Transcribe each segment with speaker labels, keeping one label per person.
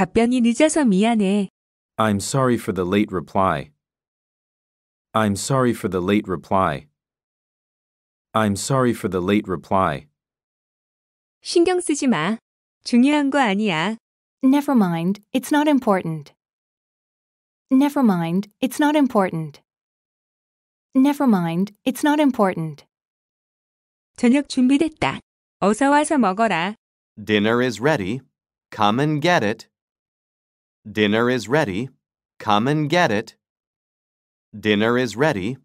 Speaker 1: 답변이 늦어서 미안해.
Speaker 2: I'm sorry for the late reply. I'm sorry for the late reply. I'm sorry for the late reply.
Speaker 1: 신경 쓰지 마. 중요한 거 아니야. Never mind, it's not important. Never mind, it's not important. Never mind, it's not important. 저녁 준비됐다. 어서 와서 먹어라.
Speaker 2: Dinner is ready. Come and get it. Dinner is ready. Come and get it. Dinner is ready.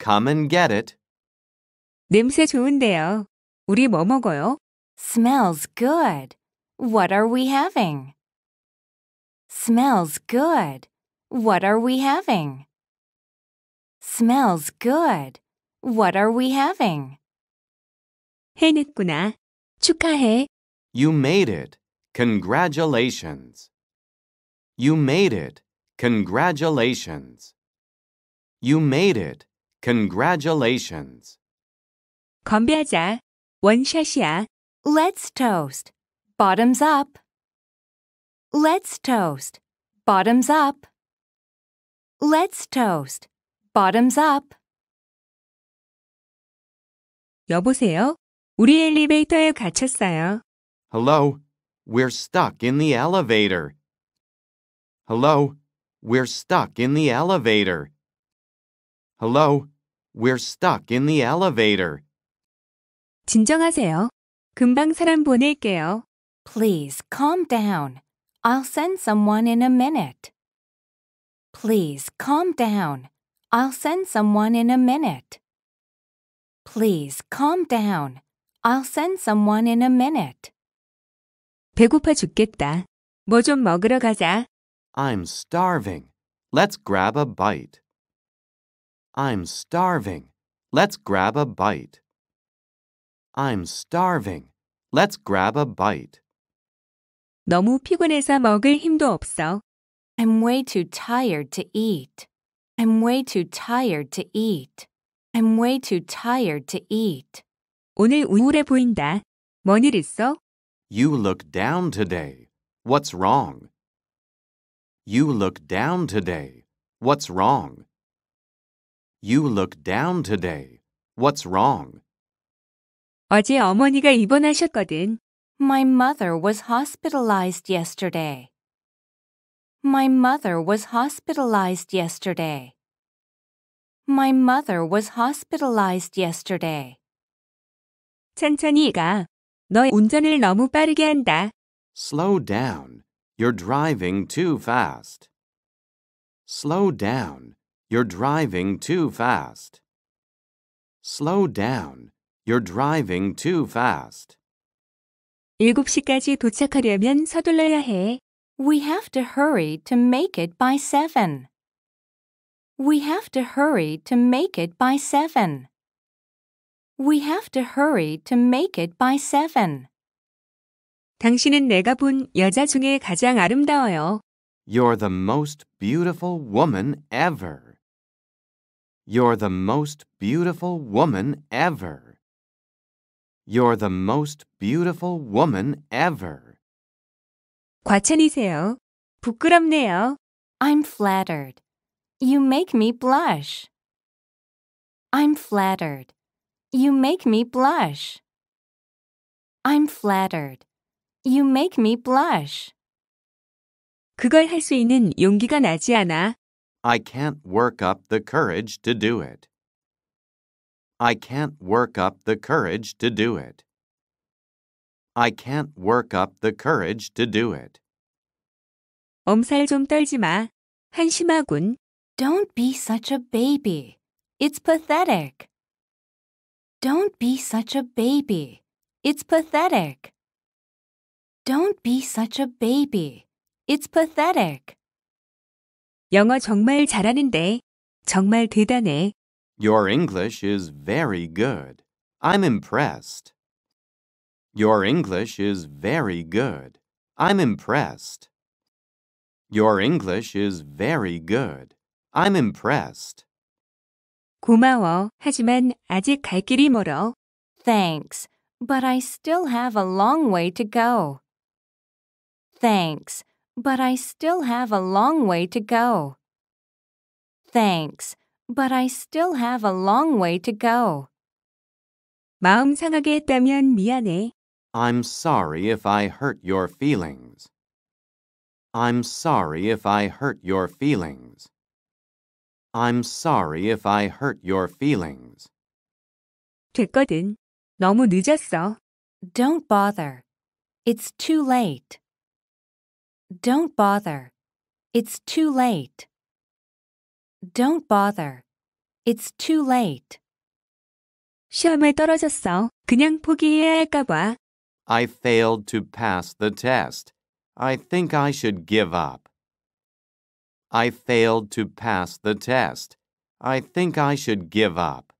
Speaker 2: Come and get it.
Speaker 1: 냄새 좋은데요. 우리 뭐 먹어요? Smells good. What are we having? Smells good. What are we having? Smells good. What are we having? 해냈구나. 축하해.
Speaker 2: You made it. Congratulations. You made it. Congratulations. You made it. Congratulations.
Speaker 1: 건배하자. 원샷이야. Let's toast. Bottoms up. Let's toast. Bottoms up. Let's toast. Bottoms up. 여보세요? 우리 엘리베이터에 갇혔어요.
Speaker 2: Hello. We're stuck in the elevator. Hello? We're stuck in the elevator. Hello? We're stuck in the elevator.
Speaker 1: 진정하세요. 금방 사람 보낼게요. Please calm down. I'll send someone in a minute. Please calm down. I'll send someone in a minute. Please calm down. I'll send someone in a minute. 배고파 죽겠다. 뭐 좀 먹으러 가자.
Speaker 2: I'm starving. Let's grab a bite. I'm starving. Let's grab a bite. I'm starving. Let's grab a bite.
Speaker 1: 너무 피곤해서 먹을 힘도 없어. I'm way too tired to eat. I'm way too tired to eat. I'm way too tired to eat. 오늘 우울해 보인다. 뭔 일 있어?
Speaker 2: You look down today. What's wrong? You look down today. What's wrong? You look down today. What's wrong?
Speaker 1: 어제 어머니가 입원하셨거든. My mother was hospitalized yesterday. My mother was hospitalized yesterday. My mother was hospitalized yesterday. 천천히 가. 너 운전을 너무 빠르게 한다.
Speaker 2: Slow down. You're driving too fast. Slow down. You're driving too fast. Slow down. You're driving too fast.
Speaker 1: 7시까지 도착하려면 서둘러야 해. We have to hurry to make it by 7. We have to hurry to make it by 7. We have to hurry to make it by 7. 당신은 내가 본 여자 중에 가장 아름다워요.
Speaker 2: You're the most beautiful woman ever. You're the most beautiful woman ever. You're the most beautiful woman ever.
Speaker 1: 과찬이세요. 부끄럽네요. I'm flattered. You make me blush. I'm flattered. You make me blush. I'm flattered. You make me blush. 그걸 있는 용기가 나지 않아.
Speaker 2: I can't work up the courage to do it. I can't work up the courage to do it. I can't work up the courage to do it.
Speaker 1: 엄살 좀 떨지 마. 한심하군. Don't be such a baby. It's pathetic. Don't be such a baby. It's pathetic. Don't be such a baby. It's pathetic. 영어 정말 잘하는데. 정말 대단해.
Speaker 2: Your English is very good. I'm impressed. Your English is very good. I'm impressed. Your English is very good. I'm impressed.
Speaker 1: 고마워. 하지만 아직 갈 길이 멀어. Thanks, but I still have a long way to go. Thanks, but I still have a long way to go. Thanks, but I still have a long way to go. 마음 상하게 했다면 미안해.
Speaker 2: I'm sorry if I hurt your feelings. I'm sorry if I hurt your feelings. I'm sorry if I hurt your feelings.
Speaker 1: 됐거든. 너무 늦었어. Don't bother. It's too late. Don't bother. It's too late. Don't bother. It's too late. 떨어졌어. 그냥 포기해야 할까 봐.
Speaker 2: I failed to pass the test. I think I should give up. I failed to pass the test. I think I should give up.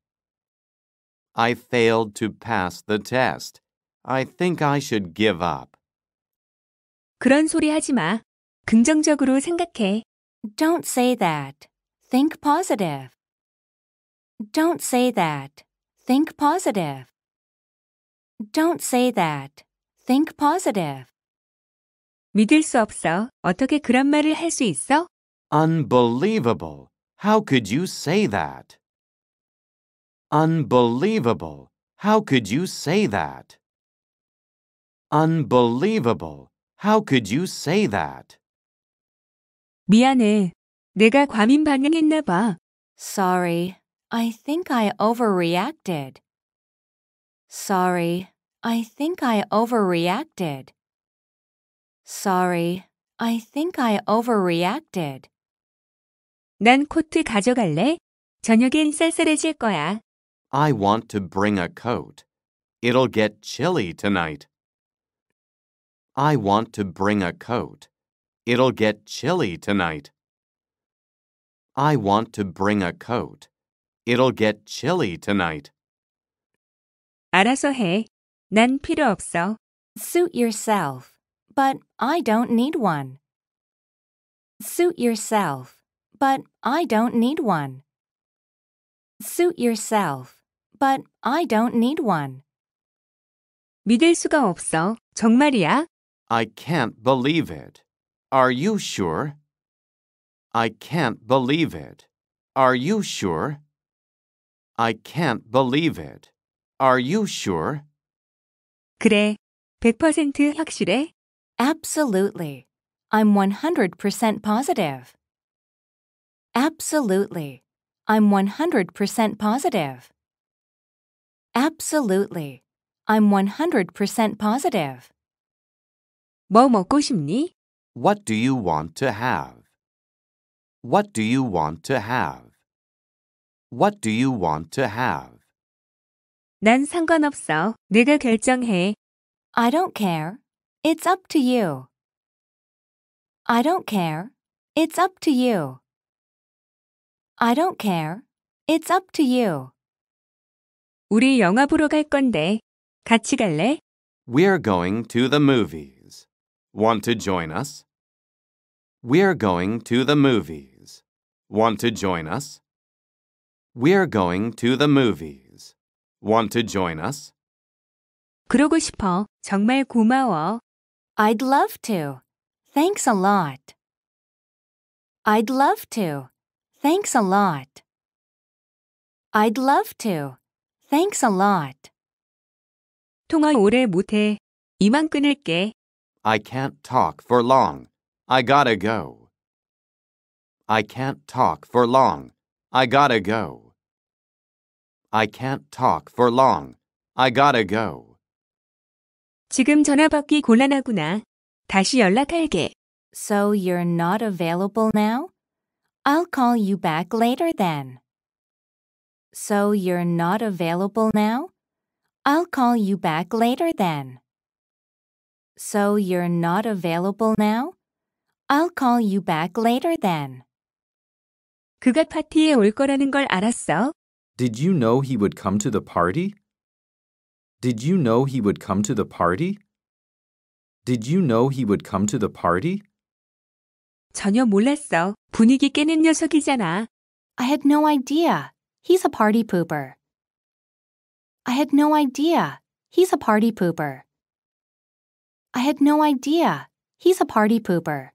Speaker 2: I failed to pass the test. I think I should give up.
Speaker 1: 그런 소리 하지 마. 긍정적으로 생각해. Don't say that. Think positive. Don't say that. Think positive. Don't say that. Think positive. 믿을 수 없어. 어떻게 그런 말을 할 수 있어?
Speaker 2: Unbelievable. How could you say that? Unbelievable. How could you say that? Unbelievable. How could you say that?
Speaker 1: 미안해. 내가 과민 반응했나 봐. Sorry. I think I overreacted. Sorry. I think I overreacted. Sorry. I think I overreacted. 난 코트 가져갈래? 저녁엔 쌀쌀해질 거야.
Speaker 2: I want to bring a coat. It'll get chilly tonight. I want to bring a coat. It'll get chilly tonight. I want to bring a coat. It'll get chilly tonight.
Speaker 1: 알아서 해. 난 필요 없어. Suit yourself, but I don't need one. Suit yourself, but I don't need one. Suit yourself, but I don't need one. 믿을 수가 없어. 정말이야?
Speaker 2: I can't believe it. Are you sure? I can't believe it. Are you sure? I can't believe it. Are you sure?
Speaker 1: 그래. 100% 확실해? Absolutely. I'm 100% positive. Absolutely. I'm 100% positive. Absolutely. I'm 100% positive. 뭐 먹고
Speaker 2: 싶니? What do you want to have? What do you want to have? What do you want to have?
Speaker 1: 난 상관없어. 네가 결정해. I don't care. It's up to you. I don't care. It's up to you. I don't care. It's up to you. 우리 영화 보러 갈 건데 같이 갈래?
Speaker 2: We're going to the movies. Want to join us? We're going to the movies. Want to join us? We're going to the movies. Want to join us?
Speaker 1: 그러고 싶어. 정말 고마워. I'd love to. Thanks a lot. I'd love to. Thanks a lot. I'd love to. Thanks a lot. 통화 오래 못해. 이만 끊을게.
Speaker 2: I can't talk for long. I gotta go. I can't talk for long. I gotta go. I can't talk for long. I gotta go.
Speaker 1: 지금 전화 받기 곤란하구나. 다시 연락할게. So you're not available now? I'll call you back later then. So you're not available now? I'll call you back later then. So you're not available now? I'll call you back later then. 그가 파티에 올 거라는 걸 알았어?
Speaker 2: Did you know he would come to the party? Did you know he would come to the party? Did you know he would come to the party?
Speaker 1: 전혀 몰랐어. 분위기 깨는 녀석이잖아. I had no idea. He's a party pooper. I had no idea. He's a party pooper. I had no idea. He's a party pooper.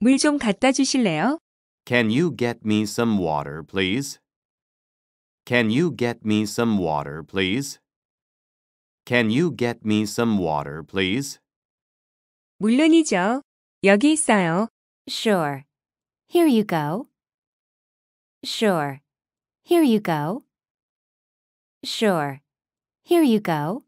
Speaker 1: 물 갖다 주실래요?
Speaker 2: Can you get me some water, please? Can you get me some water, please? Can you get me some water, please?
Speaker 1: 물론이죠. 여기 있어요. Sure. Here you go. Sure. Here you go. Sure. Here you go.